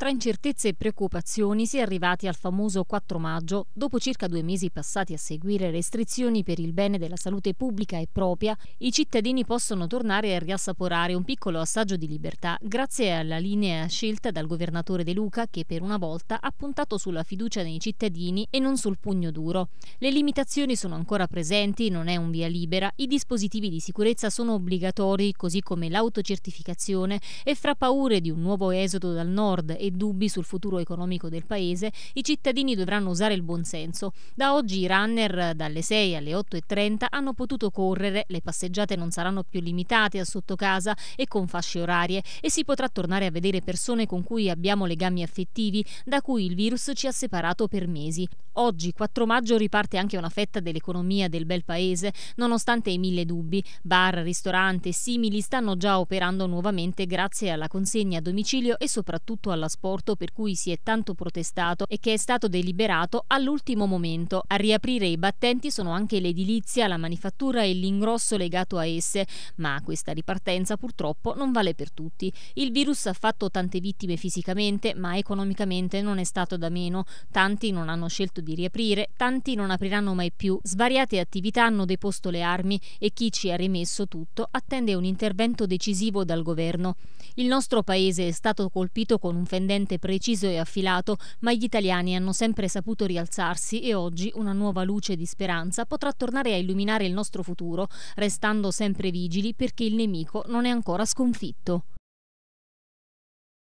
Tra incertezze e preoccupazioni si è arrivati al famoso 4 maggio, dopo circa due mesi passati a seguire restrizioni per il bene della salute pubblica e propria, i cittadini possono tornare a riassaporare un piccolo assaggio di libertà grazie alla linea scelta dal governatore De Luca che per una volta ha puntato sulla fiducia nei cittadini e non sul pugno duro. Le limitazioni sono ancora presenti, non è un via libera, i dispositivi di sicurezza sono obbligatori così come l'autocertificazione e fra paure di un nuovo esodo dal nord e dubbi sul futuro economico del paese, i cittadini dovranno usare il buonsenso. Da oggi i runner dalle 6 alle 8.30 hanno potuto correre, le passeggiate non saranno più limitate a sottocasa e con fasce orarie e si potrà tornare a vedere persone con cui abbiamo legami affettivi da cui il virus ci ha separato per mesi. Oggi, 4 maggio, riparte anche una fetta dell'economia del bel paese, nonostante i mille dubbi. Bar, ristorante e simili stanno già operando nuovamente grazie alla consegna a domicilio e soprattutto alla scuola trasporto per cui si è tanto protestato e che è stato deliberato all'ultimo momento. A riaprire i battenti sono anche l'edilizia, la manifattura e l'ingrosso legato a esse, ma questa ripartenza purtroppo non vale per tutti. Il virus ha fatto tante vittime fisicamente, ma economicamente non è stato da meno. Tanti non hanno scelto di riaprire, tanti non apriranno mai più. Svariate attività hanno deposto le armi e chi ci ha rimesso tutto attende un intervento decisivo dal governo. Il nostro paese è stato colpito con un fendente ascendente preciso e affilato, ma gli italiani hanno sempre saputo rialzarsi e oggi una nuova luce di speranza potrà tornare a illuminare il nostro futuro, restando sempre vigili perché il nemico non è ancora sconfitto.